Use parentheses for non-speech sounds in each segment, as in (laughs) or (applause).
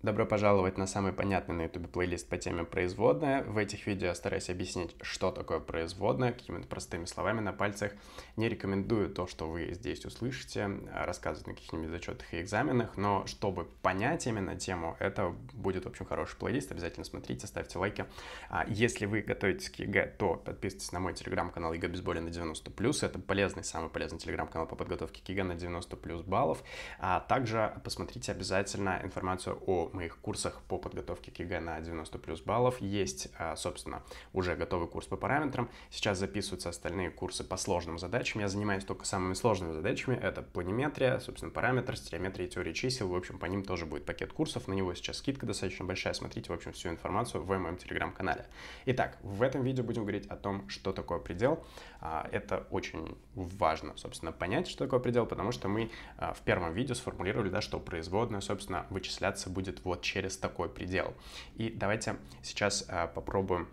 Добро пожаловать на самый понятный на YouTube плейлист по теме производная. В этих видео я стараюсь объяснить, что такое производная, какими-то простыми словами на пальцах. Не рекомендую то, что вы здесь услышите, а рассказывать на каких-нибудь зачетах и экзаменах, но чтобы понять именно тему, это будет, в общем, хороший плейлист. Обязательно смотрите, ставьте лайки. А если вы готовитесь к ЕГЭ, то подписывайтесь на мой телеграм-канал ЕГЭ без боли на 90+. Это полезный, самый полезный телеграм-канал по подготовке к ЕГЭ на 90 плюс баллов. А также посмотрите обязательно информацию о о моих курсах по подготовке к ЕГЭ на 90 плюс баллов. Есть, а, собственно, уже готовый курс по параметрам. Сейчас записываются остальные курсы по сложным задачам. Я занимаюсь только самыми сложными задачами. Это планиметрия, собственно, параметр, стереометрия и теория чисел. В общем, по ним тоже будет пакет курсов. На него сейчас скидка достаточно большая. Смотрите, в общем, всю информацию в моем телеграм-канале. Итак, в этом видео будем говорить о том, что такое предел. А, это очень важно, собственно, понять, что такое предел, потому что мы а, в первом видео сформулировали, да, что производная, собственно, вычисляться будет вот через такой предел. И давайте сейчас э, попробуем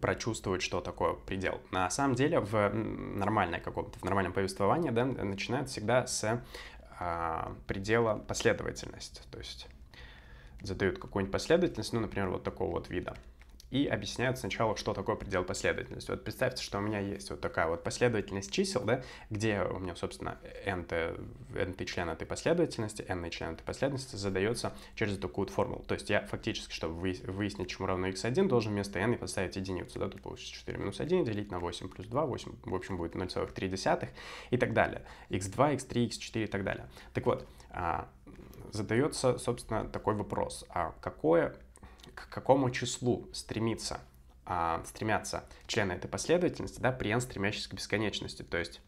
прочувствовать, что такое предел. На самом деле в нормальной каком-то, в нормальном повествовании да, начинают всегда с э, предела последовательность То есть задают какую-нибудь последовательность, ну, например, вот такого вот вида и объясняют сначала, что такое предел последовательности. Вот представьте, что у меня есть вот такая вот последовательность чисел, да, где у меня, собственно, n, -т, n -т член этой последовательности, n член этой последовательности задается через такую вот формулу. То есть я фактически, чтобы выяснить, чему равно x1, должен вместо n поставить единицу, да, тут получится 4 минус 1 делить на 8 плюс 2, 8, в общем, будет 0,3 и так далее. x2, x3, x4 и так далее. Так вот, а, задается, собственно, такой вопрос, а какое к какому числу стремится, а, стремятся члены этой последовательности да, при n к бесконечности. То есть,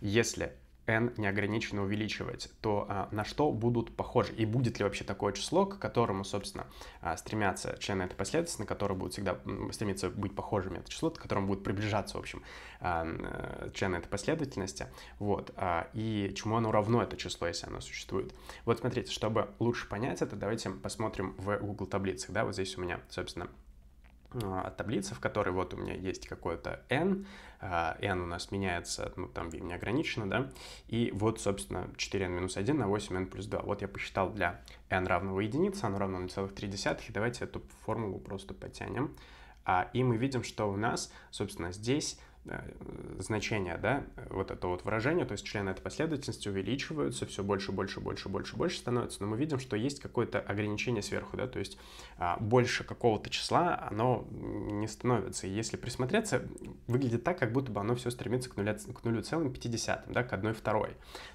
если n неограниченно увеличивать, то а, на что будут похожи? И будет ли вообще такое число, к которому, собственно, а, стремятся члены этой последовательности, на которые будут всегда стремиться быть похожими это число, к которому будут приближаться, в общем, а, э, члены этой последовательности, вот, а, и чему оно равно, это число, если оно существует. Вот смотрите, чтобы лучше понять это, давайте посмотрим в Google таблицах, да, вот здесь у меня, собственно, а, таблица, в которой вот у меня есть какое-то n, а, n у нас меняется, ну там v не ограничено, да, и вот, собственно, 4n минус 1 на 8n плюс 2. Вот я посчитал для n равного единице, оно равно 0,3, и давайте эту формулу просто потянем. А, и мы видим, что у нас, собственно, здесь Э, значения, да, вот это вот выражение, то есть члены этой последовательности увеличиваются, все больше, больше, больше, больше, больше становится, но мы видим, что есть какое-то ограничение сверху, да, то есть а, больше какого-то числа оно не становится. И если присмотреться, выглядит так, как будто бы оно все стремится к, нуля, к нулю целым 50, да, к одной второй.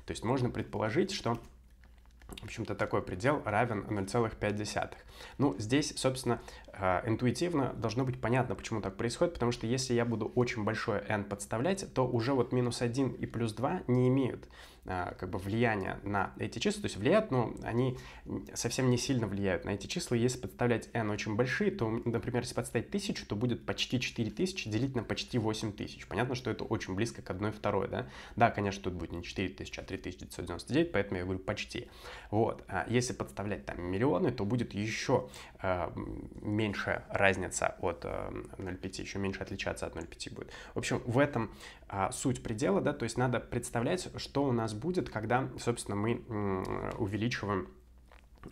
То есть можно предположить, что в общем-то, такой предел равен 0,5. Ну, здесь, собственно, а, интуитивно должно быть понятно, почему так происходит, потому что если я буду очень большое n подставлять, то уже вот минус 1 и плюс 2 не имеют а, как бы влияния на эти числа, то есть влияют, но они совсем не сильно влияют на эти числа. Если подставлять n очень большие, то, например, если подставить 1000, то будет почти 4000 делить на почти 8000. Понятно, что это очень близко к 1 второй, да? Да, конечно, тут будет не 4000, а 3999, поэтому я говорю почти. Вот, а если подставлять там миллионы, то будет еще э, меньше разница от 0,5, эм, еще меньше отличаться от 0,5 будет. В общем, в этом а, суть предела, да, то есть надо представлять, что у нас будет, когда, собственно, мы увеличиваем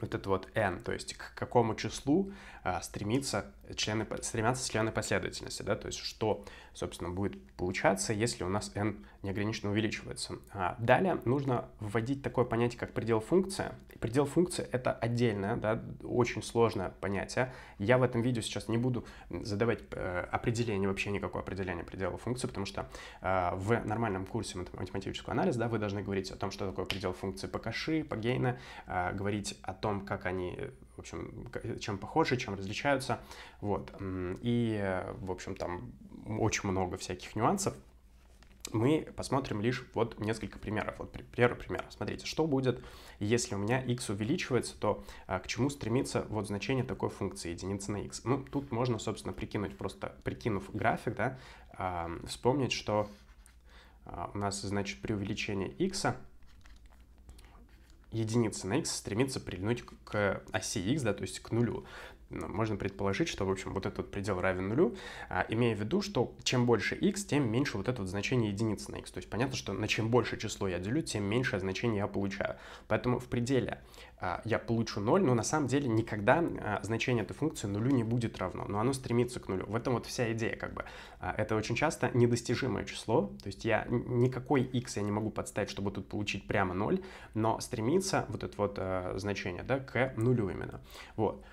вот это вот n, то есть к какому числу а, стремится члены, стремятся члены последовательности, да, то есть что, собственно, будет получаться, если у нас n неограниченно увеличивается. А далее нужно вводить такое понятие, как предел функции. Предел функции — это отдельное, да, очень сложное понятие. Я в этом видео сейчас не буду задавать э, определение, вообще никакое определение предела функции, потому что э, в нормальном курсе математического анализа да, вы должны говорить о том, что такое предел функции по каши, по гейна, э, говорить о том, как они в общем, чем похожи, чем различаются, вот, и, в общем, там очень много всяких нюансов, мы посмотрим лишь вот несколько примеров. Вот первый пример. Смотрите, что будет, если у меня x увеличивается, то а, к чему стремится вот значение такой функции, единицы на x. Ну, тут можно, собственно, прикинуть, просто прикинув график, да, а, вспомнить, что а, у нас, значит, при увеличении x единицы на x стремится прильнуть к оси x, да, то есть к нулю. Ну, можно предположить, что, в общем, вот этот предел равен нулю, а, имея в виду, что чем больше x, тем меньше вот это вот значение единицы на x. То есть понятно, что на чем больше число я делю, тем меньшее значение я получаю. Поэтому в пределе а, я получу 0, но на самом деле никогда а, значение этой функции нулю не будет равно, но оно стремится к нулю. В этом вот вся идея как бы. А, это очень часто недостижимое число, то есть я никакой x я не могу подставить, чтобы тут получить прямо 0, но стремится вот это вот значение, да, к нулю именно. Вот.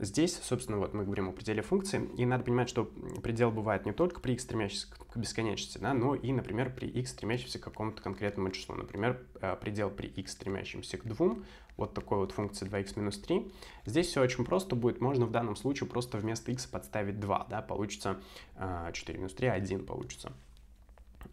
Здесь, собственно, вот мы говорим о пределе функции, и надо понимать, что предел бывает не только при x стремящемся к бесконечности, да, но и, например, при x стремящемся к какому-то конкретному числу. Например, предел при x стремящемся к 2 вот такой вот функции 2x минус 3. Здесь все очень просто будет, можно в данном случае просто вместо x подставить 2, да, получится 4 э, минус 3, 1 получится.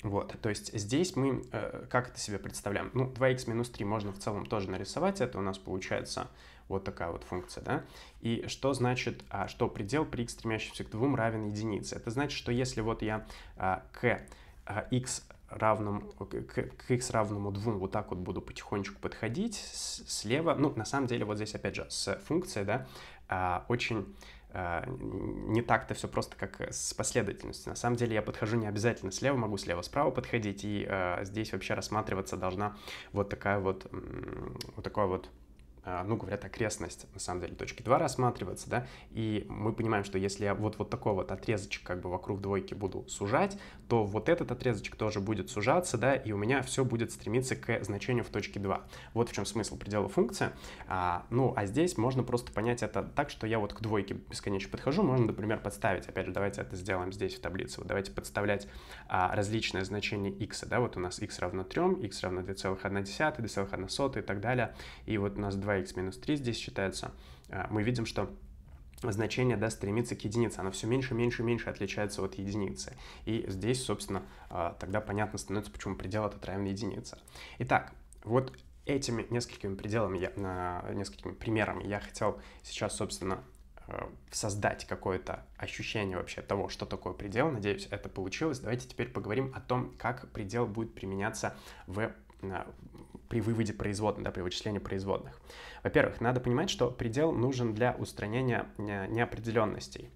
Вот, то есть здесь мы, э, как это себе представляем? Ну, 2x минус 3 можно в целом тоже нарисовать, это у нас получается вот такая вот функция, да? И что значит, а, что предел при x, стремящемся к 2 равен единице? Это значит, что если вот я а, к а, x равному, к, к x равному 2 вот так вот буду потихонечку подходить слева. Ну, на самом деле, вот здесь опять же с функцией, да, а, очень а, не так-то все просто как с последовательностью. На самом деле я подхожу не обязательно слева, могу слева-справа подходить, и э, здесь вообще рассматриваться должна вот такая вот, вот такое вот а, ну, говорят, окрестность, на самом деле, точки 2 рассматривается, да, и мы понимаем, что если я вот, вот такой вот отрезочек как бы вокруг двойки буду сужать, то вот этот отрезочек тоже будет сужаться, да, и у меня все будет стремиться к значению в точке 2. Вот в чем смысл предела функции. А, ну, а здесь можно просто понять это так, что я вот к двойке бесконечно подхожу, можно, например, подставить, опять же, давайте это сделаем здесь в таблице, вот давайте подставлять а, различные значения x, да, вот у нас x равно 3, x равно 2,1, 2,1 и так далее, и вот у нас 2 2x минус 3 здесь считается, э, мы видим, что значение да, стремится к единице, оно все меньше, меньше, меньше отличается от единицы. И здесь, собственно, э, тогда понятно становится, почему предел этот равен единице. Итак, вот этими несколькими пределами, я, э, несколькими примерами я хотел сейчас, собственно, создать какое-то ощущение вообще того, что такое предел. Надеюсь, это получилось. Давайте теперь поговорим о том, как предел будет применяться в при выводе производных, да, при вычислении производных. Во-первых, надо понимать, что предел нужен для устранения э, неопределенностей.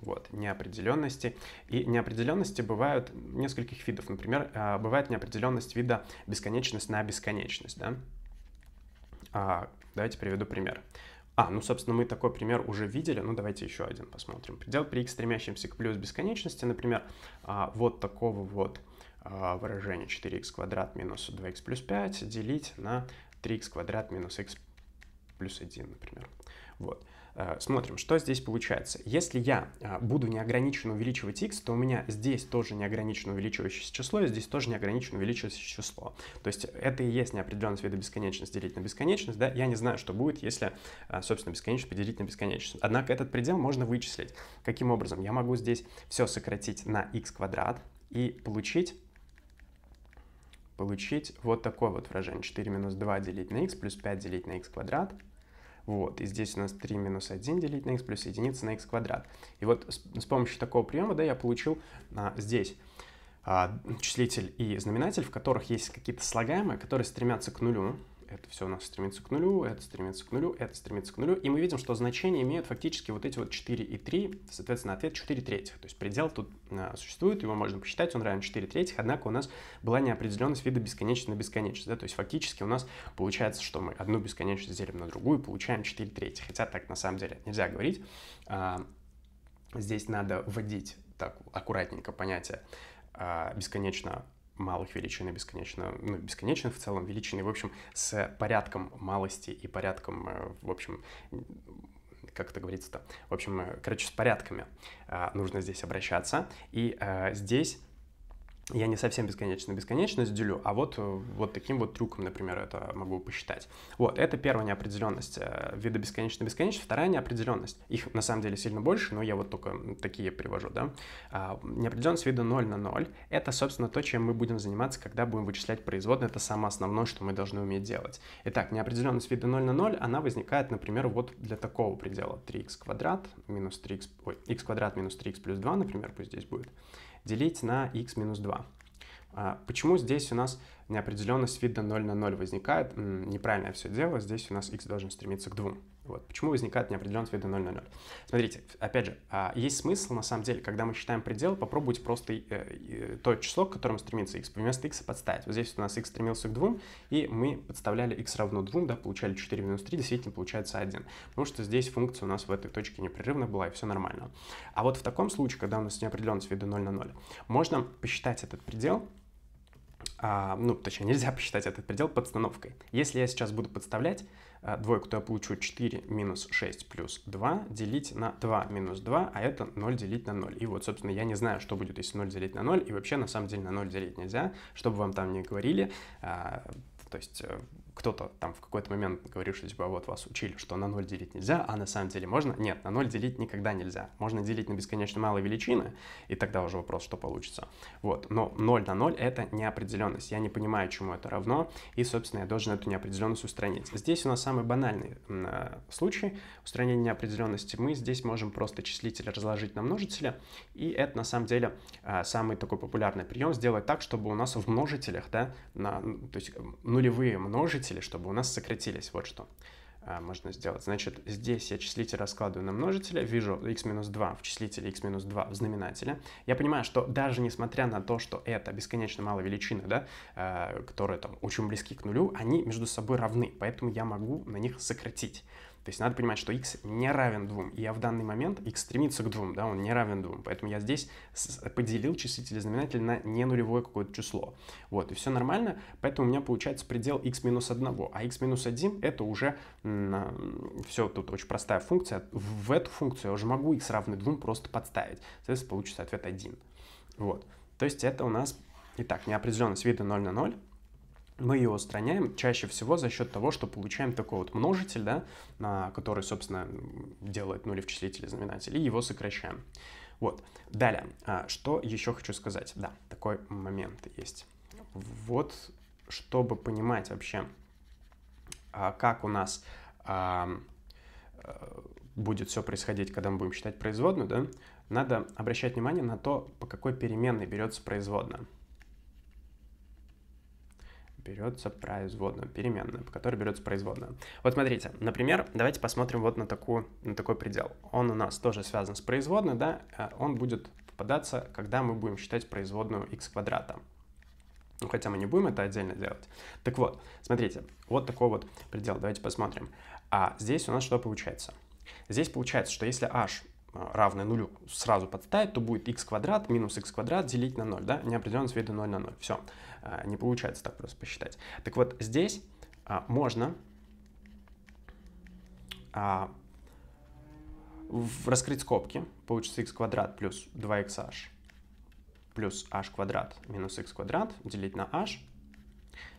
Вот, неопределенности. И неопределенности бывают нескольких видов. Например, э, бывает неопределенность вида бесконечность на бесконечность. Да? А, давайте приведу пример. А, ну, собственно, мы такой пример уже видели. Ну, давайте еще один посмотрим. Предел при x стремящемся к плюс бесконечности, например, а, вот такого вот а, выражение 4 x квадрат минус 2 x плюс 5 делить на 3 x квадрат минус x плюс 1, например. Вот. Э, смотрим, что здесь получается. Если я а, буду неограниченно увеличивать x, то у меня здесь тоже неограниченно увеличивающееся число, и здесь тоже неограниченно увеличивающееся число. То есть это и есть неопределенность вида бесконечность делить на бесконечность. Да? Я не знаю, что будет, если, а, собственно, бесконечность поделить на бесконечность. Однако этот предел можно вычислить. Каким образом? Я могу здесь все сократить на x квадрат и получить получить вот такое вот выражение. 4 минус 2 делить на x плюс 5 делить на x квадрат. Вот, и здесь у нас 3 минус 1 делить на x плюс единица на x квадрат. И вот с, с помощью такого приема, да, я получил а, здесь а, числитель и знаменатель, в которых есть какие-то слагаемые, которые стремятся к нулю, это все у нас стремится к нулю, это стремится к нулю, это стремится к нулю. И мы видим, что значения имеют фактически вот эти вот 4 и 3, соответственно, ответ 4 третьих. То есть предел тут а, существует, его можно посчитать, он равен 4 третьих, однако у нас была неопределенность вида бесконечность на бесконечность. Да? То есть фактически у нас получается, что мы одну бесконечность делим на другую, получаем 4 третьих. Хотя так на самом деле нельзя говорить. А, здесь надо вводить так аккуратненько понятие а, бесконечно малых величин и бесконечно, ну, бесконечных в целом величин, и, в общем, с порядком малости и порядком, э, в общем, как это говорится-то, в общем, э, короче, с порядками э, нужно здесь обращаться, и здесь я не совсем бесконечно бесконечность делю, а вот, э, вот таким вот трюком, например, это могу посчитать. Вот, это первая неопределенность э, вида бесконечно бесконечности. Вторая неопределенность. Их на самом деле сильно больше, но я вот только такие привожу, да. А, неопределенность вида 0 на 0 — это, собственно, то, чем мы будем заниматься, когда будем вычислять производные. Это самое основное, что мы должны уметь делать. Итак, неопределенность вида 0 на 0, она возникает, например, вот для такого предела. 3х квадрат минус 3х... Ой, x квадрат минус 3х плюс 2, например, пусть здесь будет — делить на x минус 2. А почему здесь у нас неопределенность вида 0 на 0 возникает? Неправильно я все дело, здесь у нас x должен стремиться к 2. Вот. Почему возникает неопределенность в виде 0,00? Смотрите, опять же, а, есть смысл, на самом деле, когда мы считаем предел, попробуйте просто э, э, то число, к которому стремится x, вместо x подставить. Вот здесь у нас x стремился к 2, и мы подставляли x равно 2, да, получали 4 минус 3, действительно получается 1. Потому что здесь функция у нас в этой точке непрерывно была, и все нормально. А вот в таком случае, когда у нас неопределенность в виде 0,00, можно посчитать этот предел, а, ну, точнее, нельзя (laughs) посчитать этот предел подстановкой. Если я сейчас буду подставлять, Э, двойку то я получу 4 минус 6 плюс 2 делить на 2 минус 2, а это 0 делить на 0. И вот, собственно, я не знаю, что будет, если 0 делить на 0, и вообще, на самом деле, на 0 делить нельзя, чтобы вам там не говорили, э, то есть э, кто-то там в какой-то момент говорит, что типа вот вас учили, что на 0 делить нельзя, а на самом деле можно? Нет, на 0 делить никогда нельзя. Можно делить на бесконечно малые величины, и тогда уже вопрос, что получится. Вот, но 0 на 0 это неопределенность. Я не понимаю, чему это равно, и, собственно, я должен эту неопределенность устранить. Здесь у нас самый банальный э, случай устранения неопределенности. Мы здесь можем просто числитель разложить на множители и это на самом деле э, самый такой популярный прием, сделать так, чтобы у нас в множителях, да, на, то есть нулевые множители двигатели, чтобы у нас сократились. Вот что э, можно сделать. Значит, здесь я числитель раскладываю на множителя, вижу x-2 в числителе x-2 в знаменателе. Я понимаю, что даже несмотря на то, что это бесконечно малая величина, да, э, которые там очень близки к нулю, они между собой равны, поэтому я могу на них сократить. То есть надо понимать, что x не равен 2. И я в данный момент, x стремится к 2, да, он не равен 2. Поэтому я здесь поделил числитель и знаменатель на не нулевое какое-то число. Вот, и все нормально. Поэтому у меня получается предел x минус 1. А x минус 1 это уже а, все, тут очень простая функция. В эту функцию я уже могу x равный 2 просто подставить. Соответственно, получится ответ 1. Вот. То есть это у нас, итак, неопределенность вида 0 на 0 мы ее устраняем чаще всего за счет того, что получаем такой вот множитель, да, который, собственно, делает нули в числителе знаменатель, и его сокращаем. Вот. Далее, а, что еще хочу сказать. Да, такой момент есть. Вот, чтобы понимать вообще, а, как у нас а, э, будет все происходить, когда мы будем считать производную, да, надо обращать внимание на то, по какой переменной берется производная берется производная, переменная, по которой берется производная. Вот смотрите, например, давайте посмотрим вот на, такую, на такой предел. Он у нас тоже связан с производной, да, э, он будет попадаться, когда мы будем считать производную x квадрата. Ну, хотя мы не будем это отдельно делать. Так вот, смотрите, вот такой вот предел, давайте посмотрим. А здесь у нас что получается? Здесь получается, что если h э, равное нулю сразу подставить, то будет x квадрат минус x квадрат делить на 0, да, неопределенность вида 0 на 0. Все. А, не получается так просто посчитать. Так вот, здесь а, можно а, в раскрыть скобки, получится x квадрат плюс 2xh плюс h квадрат минус x квадрат делить на h,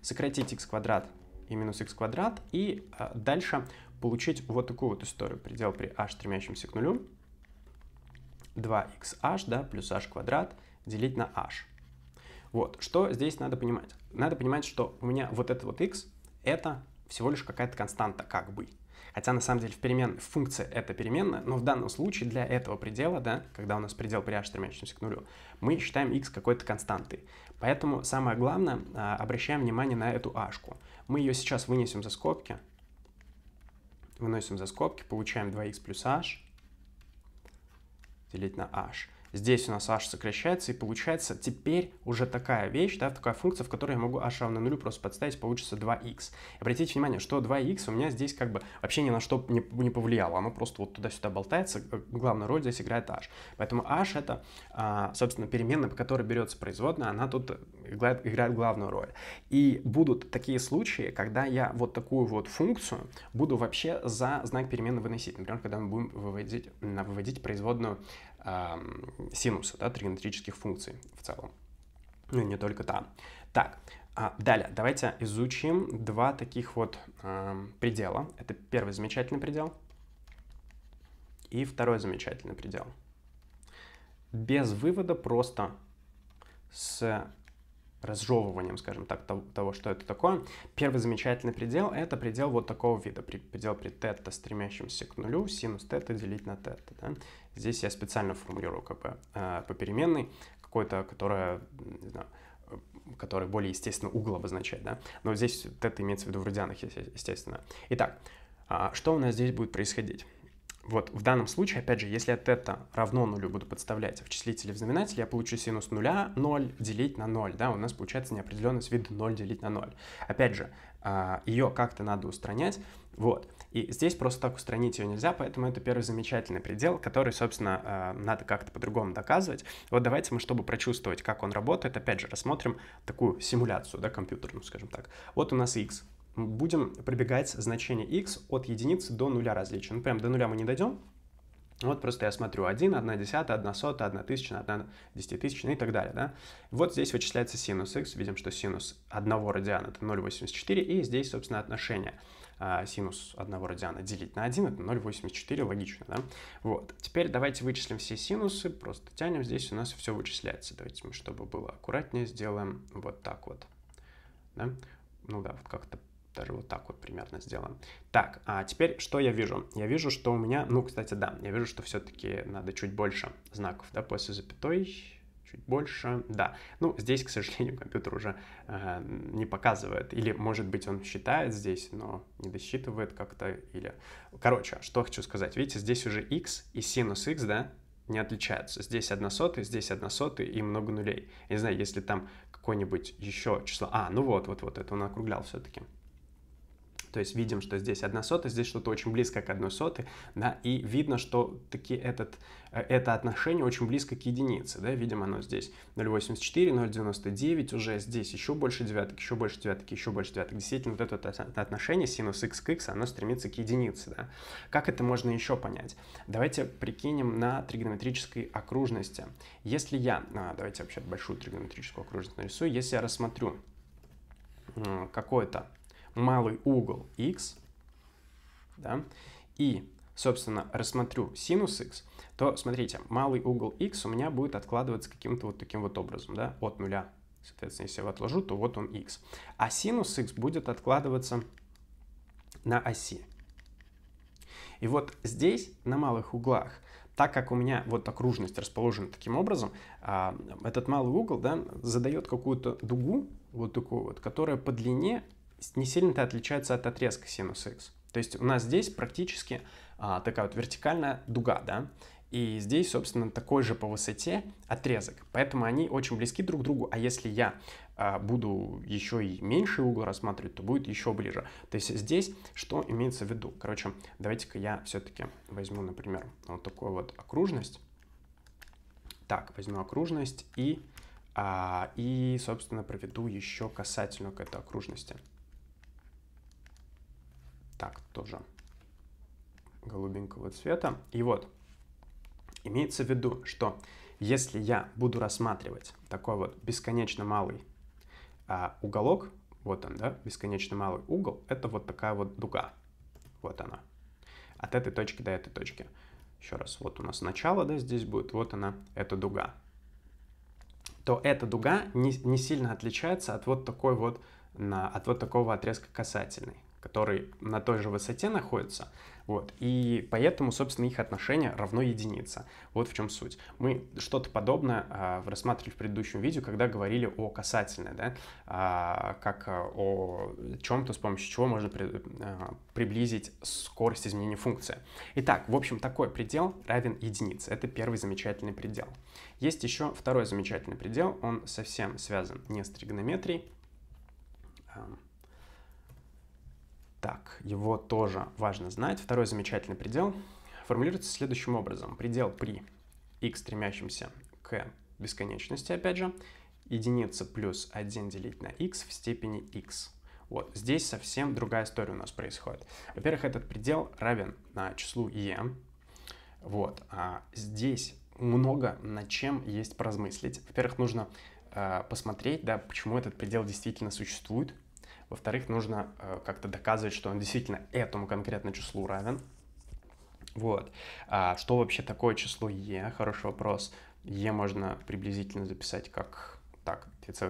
сократить x квадрат и минус x квадрат, и э, дальше получить вот такую вот историю. Предел при h стремящемся к нулю 2xh да, плюс h квадрат делить на h. Вот, что здесь надо понимать? Надо понимать, что у меня вот этот вот x — это всего лишь какая-то константа как бы. Хотя на самом деле в перемен, функции это переменная, но в данном случае для этого предела, да, когда у нас предел при h стремящемся к нулю, мы считаем x какой-то константой. Поэтому самое главное, а, обращаем внимание на эту h-ку. Мы ее сейчас вынесем за скобки, выносим за скобки, получаем 2x плюс h делить на h. Здесь у нас h сокращается, и получается теперь уже такая вещь, да, такая функция, в которой я могу h равно нулю просто подставить, получится 2x. Обратите внимание, что 2x у меня здесь как бы вообще ни на что не, не повлияло, оно просто вот туда-сюда болтается, главную роль здесь играет h. Поэтому h это, а, собственно, переменная, по которой берется производная, она тут играет, играет главную роль. И будут такие случаи, когда я вот такую вот функцию буду вообще за знак переменной выносить, например, когда мы будем выводить, выводить производную синуса, да, тригонометрических функций в целом. Ну, не только там. Так, а, далее, давайте изучим два таких вот э, предела. Это первый замечательный предел и второй замечательный предел. Без вывода просто с разжевыванием, скажем так, того, того, что это такое. Первый замечательный предел — это предел вот такого вида, предел при тета, стремящемся к нулю, синус тета делить на тета. Да? Здесь я специально формулирую как бы э, по переменной, какой-то, которая, не знаю, э, который более, естественно, угол обозначает, да? Но здесь это имеется в виду в радианах, естественно. Итак, а, что у нас здесь будет происходить? Вот в данном случае, опять же, если я тета равно нулю буду подставлять в числитель и в знаменатель, я получу синус нуля 0 делить на 0, да, у нас получается неопределенность вида 0 делить на 0. Опять же, а, ее как-то надо устранять. Вот. И здесь просто так устранить ее нельзя, поэтому это первый замечательный предел, который, собственно, а, надо как-то по-другому доказывать. Вот давайте мы, чтобы прочувствовать, как он работает, опять же, рассмотрим такую симуляцию, да, компьютерную, скажем так. Вот у нас x. будем пробегать значение x от единицы до нуля различия. Ну, прям до нуля мы не дойдем, вот просто я смотрю 1, 1 десятая, 1 сотая, 1 тысячная, 1 десятитысячная и так далее. Да? Вот здесь вычисляется синус x. Видим, что синус одного радиана это 0,84. И здесь, собственно, отношение а, синус одного радиана делить на 1 это 0,84. Логично, да? Вот. Теперь давайте вычислим все синусы. Просто тянем. Здесь у нас все вычисляется. Давайте мы, чтобы было аккуратнее, сделаем вот так вот. Да? Ну да, вот как-то даже вот так вот примерно сделаем. Так, а теперь что я вижу? Я вижу, что у меня, ну, кстати, да, я вижу, что все-таки надо чуть больше знаков, да, после запятой, чуть больше, да. Ну, здесь, к сожалению, (laughs) компьютер уже э, не показывает, или, может быть, он считает здесь, но не досчитывает как-то, или... Короче, что хочу сказать, видите, здесь уже x и синус x, да, не отличаются. Здесь одна сотая, здесь одна сотая и много нулей. Я не знаю, если там какое-нибудь еще число... А, ну вот, вот, вот, это он округлял все-таки. То есть видим, что здесь одна сотая, здесь что-то очень близко к одной сотой, да, и видно, что таки этот, э, это отношение очень близко к единице, да, видим оно здесь 0,84, 0,99, уже здесь еще больше девяток, еще больше девяток, еще больше девяток. Действительно, вот это отношение синус x к x, оно стремится к единице, да. Как это можно еще понять? Давайте прикинем на тригонометрической окружности. Если я, а, давайте вообще большую тригонометрическую окружность нарисую, если я рассмотрю какое-то малый угол x, да, и, собственно, рассмотрю синус x, то, смотрите, малый угол x у меня будет откладываться каким-то вот таким вот образом, да, от нуля. Соответственно, если я его отложу, то вот он x. А синус x будет откладываться на оси. И вот здесь, на малых углах, так как у меня вот окружность расположена таким образом, а, этот малый угол да, задает какую-то дугу, вот такую вот, которая по длине не сильно это отличается от отрезка синус x. То есть у нас здесь практически а, такая вот вертикальная дуга, да, и здесь, собственно, такой же по высоте отрезок. Поэтому они очень близки друг к другу. А если я а, буду еще и меньший угол рассматривать, то будет еще ближе. То есть здесь что имеется в виду? Короче, давайте-ка я все-таки возьму, например, вот такую вот окружность. Так, возьму окружность и, а, и собственно, проведу еще касательную к этой окружности так тоже голубенького цвета. И вот, имеется в виду, что если я буду рассматривать такой вот бесконечно малый а, уголок, вот он, да, бесконечно малый угол, это вот такая вот дуга, вот она, от этой точки до этой точки. Еще раз, вот у нас начало, да, здесь будет, вот она, эта дуга. То эта дуга не, не сильно отличается от вот такой вот, на, от вот такого отрезка касательной который на той же высоте находится, вот, и поэтому, собственно, их отношение равно единице. Вот в чем суть. Мы что-то подобное а, рассматривали в предыдущем видео, когда говорили о касательной, да, а, как а, о чем-то, с помощью чего можно при, а, приблизить скорость изменения функции. Итак, в общем, такой предел равен единице. Это первый замечательный предел. Есть еще второй замечательный предел. Он совсем связан не с тригонометрией, а, так, его тоже важно знать. Второй замечательный предел формулируется следующим образом. Предел при x, стремящемся к бесконечности, опять же, единица плюс 1 делить на x в степени x. Вот здесь совсем другая история у нас происходит. Во-первых, этот предел равен а, числу e. Вот, а здесь много над чем есть поразмыслить. Во-первых, нужно а, посмотреть, да, почему этот предел действительно существует, во-вторых, нужно э, как-то доказывать, что он действительно этому конкретно числу равен. Вот. А что вообще такое число Е? Хороший вопрос. Е можно приблизительно записать как так, 2,7,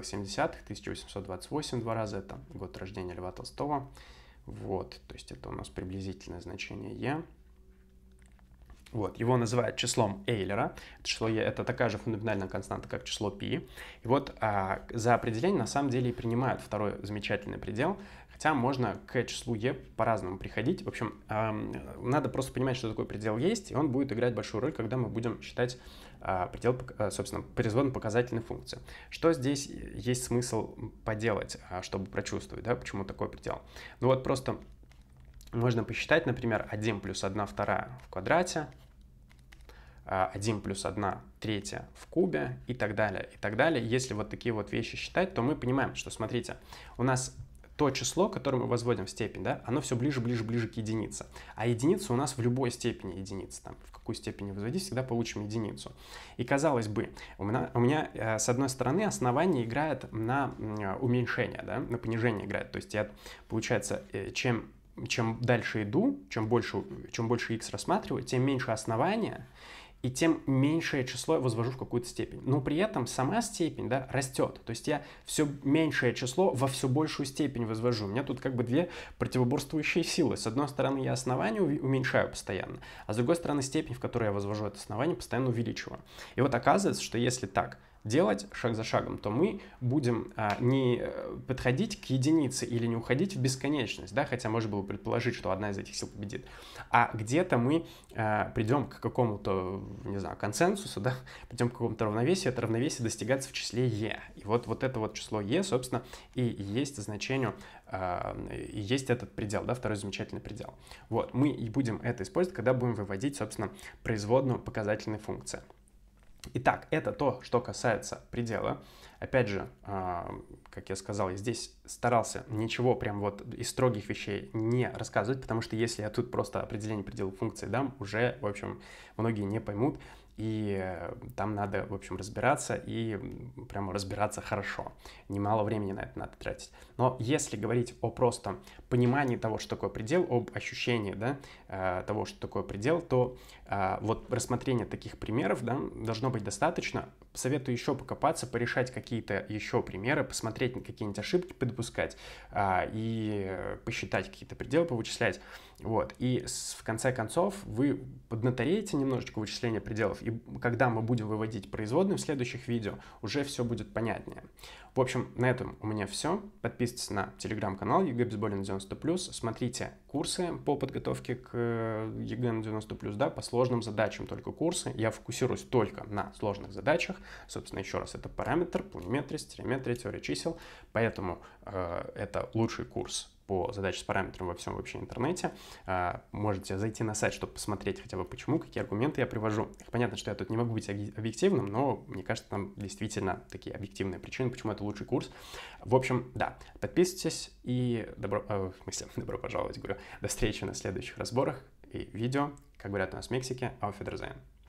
1828, два раза, это год рождения Льва Толстого. Вот, то есть это у нас приблизительное значение Е. Вот, его называют числом Эйлера. Число Е это такая же фундаментальная константа, как число π. И вот а, за определение на самом деле и принимают второй замечательный предел, хотя можно к числу Е по-разному приходить. В общем, а, надо просто понимать, что такой предел есть, и он будет играть большую роль, когда мы будем считать а, предел, а, собственно, производной показательной функции. Что здесь есть смысл поделать, а, чтобы прочувствовать, да, почему такой предел? Ну вот просто можно посчитать, например, 1 плюс 1 вторая в квадрате, 1 а, плюс 1 третья в кубе и так далее, и так далее. Если вот такие вот вещи считать, то мы понимаем, что, смотрите, у нас то число, которое мы возводим в степень, да, оно все ближе, ближе, ближе к единице. А единица у нас в любой степени единица. Там, в какую степень возводить, всегда получим единицу. И казалось бы, у меня, у меня э, с одной стороны основание играет на уменьшение, да, на понижение играет. То есть я, получается, э, чем чем дальше иду, чем больше, чем больше x рассматриваю, тем меньше основания, и тем меньшее число я возвожу в какую-то степень. Но при этом сама степень да, растет. То есть я все меньшее число во все большую степень возвожу. У меня тут как бы две противоборствующие силы. С одной стороны, я основание уменьшаю постоянно, а с другой стороны, степень, в которой я возвожу это основание, постоянно увеличиваю. И вот оказывается, что если так – делать шаг за шагом, то мы будем а, не э, подходить к единице или не уходить в бесконечность, да, хотя можно было предположить, что одна из этих сил победит, а где-то мы а, придем к какому-то, не знаю, консенсусу, да, (laughs) придем к какому-то равновесию, это равновесие достигается в числе Е. И вот, вот это вот число Е, собственно, и есть значению, а, и есть этот предел, да, второй замечательный предел. Вот, мы и будем это использовать, когда будем выводить, собственно, производную показательной функции. Итак, это то, что касается предела. Опять же, а, как я сказал, я здесь старался ничего прям вот из строгих вещей не рассказывать, потому что если я тут просто определение предела функции дам, уже, в общем, многие не поймут и э, там надо, в общем, разбираться и прямо разбираться хорошо. Немало времени на это надо тратить. Но если говорить о просто понимании того, что такое предел, об ощущении да, э, того, что такое предел, то э, вот рассмотрение таких примеров да, должно быть достаточно. Советую еще покопаться, порешать какие-то еще примеры, посмотреть какие-нибудь ошибки подпускать и посчитать какие-то пределы, повычислять. Вот. И в конце концов вы поднатореете немножечко вычисление пределов, и когда мы будем выводить производные в следующих видео, уже все будет понятнее. В общем, на этом у меня все. Подписывайтесь на телеграм-канал ЕГЭ Безболен 90+, смотрите курсы по подготовке к э, ЕГЭ на 90+, да, по сложным задачам только курсы. Я фокусируюсь только на сложных задачах. Собственно, еще раз, это параметр, планиметрия, стереометрия, теория чисел, поэтому э, это лучший курс по задаче с параметром во всем вообще интернете. А, можете зайти на сайт, чтобы посмотреть хотя бы почему, какие аргументы я привожу. Понятно, что я тут не могу быть объективным, но мне кажется, там действительно такие объективные причины, почему это лучший курс. В общем, да, подписывайтесь и добро, э, в смысле, (laughs) добро пожаловать, говорю. До встречи на следующих разборах и видео. Как говорят у нас в Мексике, auf Wiedersehen.